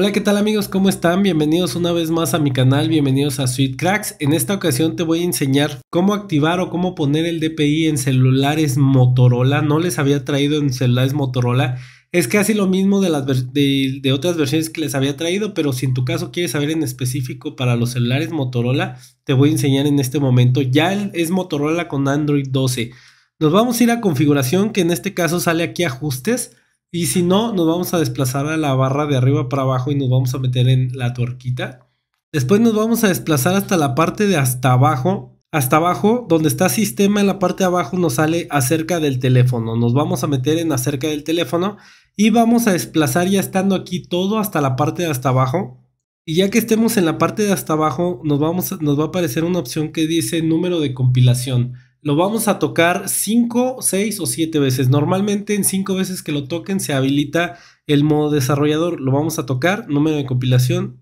Hola, ¿qué tal amigos? ¿Cómo están? Bienvenidos una vez más a mi canal, bienvenidos a Sweet Cracks. En esta ocasión te voy a enseñar cómo activar o cómo poner el DPI en celulares Motorola. No les había traído en celulares Motorola. Es casi lo mismo de, las de, otras versiones que les había traído, pero si en tu caso quieres saber en específico para los celulares Motorola, te voy a enseñar en este momento. Ya es Motorola con Android 12. Nos vamos a ir a configuración, que en este caso sale aquí ajustes. Y si no, nos vamos a desplazar a la barra de arriba para abajo y nos vamos a meter en la tuerquita. Después nos vamos a desplazar hasta la parte de hasta abajo. Hasta abajo, donde está sistema, en la parte de abajo nos sale acerca del teléfono. Nos vamos a meter en acerca del teléfono y vamos a desplazar ya estando aquí todo hasta la parte de hasta abajo. Y ya que estemos en la parte de hasta abajo, nos, vamos nos va a aparecer una opción que dice número de compilación. Lo vamos a tocar 5, 6 o 7 veces. Normalmente en 5 veces que lo toquen se habilita el modo desarrollador. Lo vamos a tocar, número de compilación,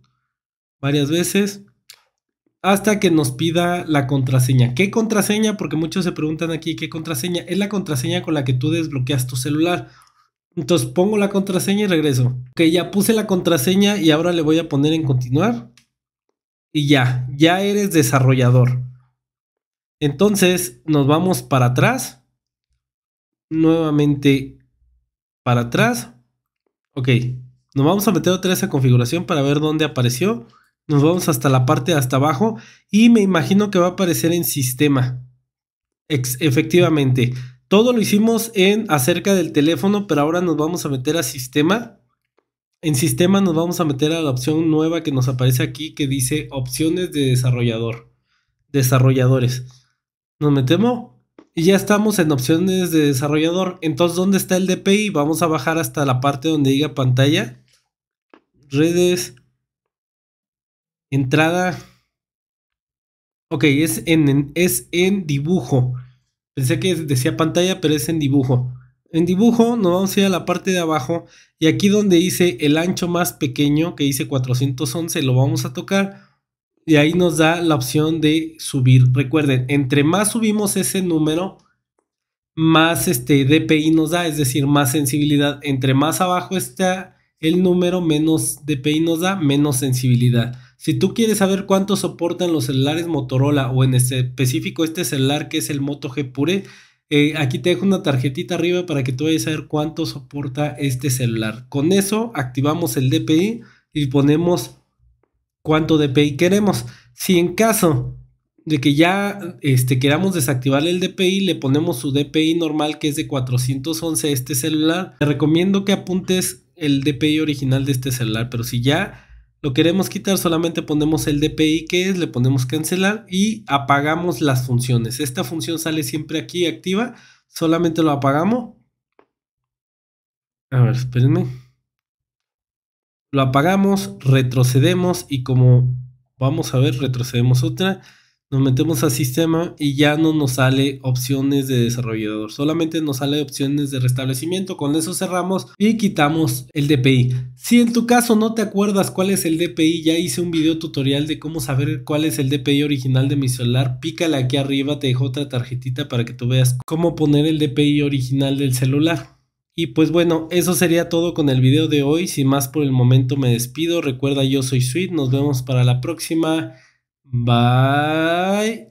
varias veces. Hasta que nos pida la contraseña. ¿Qué contraseña? Porque muchos se preguntan aquí, ¿qué contraseña? Es la contraseña con la que tú desbloqueas tu celular. Entonces pongo la contraseña y regreso. Ok, ya puse la contraseña y ahora le voy a poner en continuar. Y ya, ya eres desarrollador. Entonces nos vamos para atrás. Nuevamente para atrás. Ok, nos vamos a meter otra vez a configuración para ver dónde apareció. Nos vamos hasta la parte hasta abajo y me imagino que va a aparecer en sistema. efectivamente, todo lo hicimos en acerca del teléfono, pero ahora nos vamos a meter a sistema. En sistema nos vamos a meter a la opción nueva que nos aparece aquí que dice opciones de desarrollador, desarrolladores nos metemos y ya estamos en opciones de desarrollador. Entonces, ¿dónde está el DPI? Vamos a bajar hasta la parte donde diga pantalla, redes, entrada. Ok, es en, es en dibujo. Pensé que decía pantalla, pero es en dibujo. En dibujo nos vamos a ir a la parte de abajo y aquí donde dice el ancho más pequeño, que dice 411, lo vamos a tocar y ahí nos da la opción de subir. Recuerden, entre más subimos ese número, más este DPI nos da, es decir, más sensibilidad. Entre más abajo está el número, menos DPI nos da, menos sensibilidad. Si tú quieres saber cuánto soportan los celulares Motorola o en este específico este celular que es el Moto G Pure, eh, aquí te dejo una tarjetita arriba para que tú vayas a ver cuánto soporta este celular. Con eso activamos el DPI y ponemos cuánto DPI queremos. Si en caso de que ya este, queramos desactivar el DPI, le ponemos su DPI normal que es de 411 este celular. Te recomiendo que apuntes el DPI original de este celular, pero si ya lo queremos quitar, solamente ponemos el DPI que es, le ponemos cancelar y apagamos las funciones. Esta función sale siempre aquí activa, solamente lo apagamos. A ver, espérenme lo apagamos, retrocedemos y como vamos a ver, retrocedemos otra, nos metemos al sistema y ya no nos sale opciones de desarrollador, solamente nos sale opciones de restablecimiento, con eso cerramos y quitamos el DPI. Si en tu caso no te acuerdas cuál es el DPI, ya hice un video tutorial de cómo saber cuál es el DPI original de mi celular, pícale aquí arriba, te dejo otra tarjetita para que tú veas cómo poner el DPI original del celular. Y pues bueno, eso sería todo con el video de hoy. Sin más por el momento me despido. Recuerda, yo soy Sweet. Nos vemos para la próxima. Bye.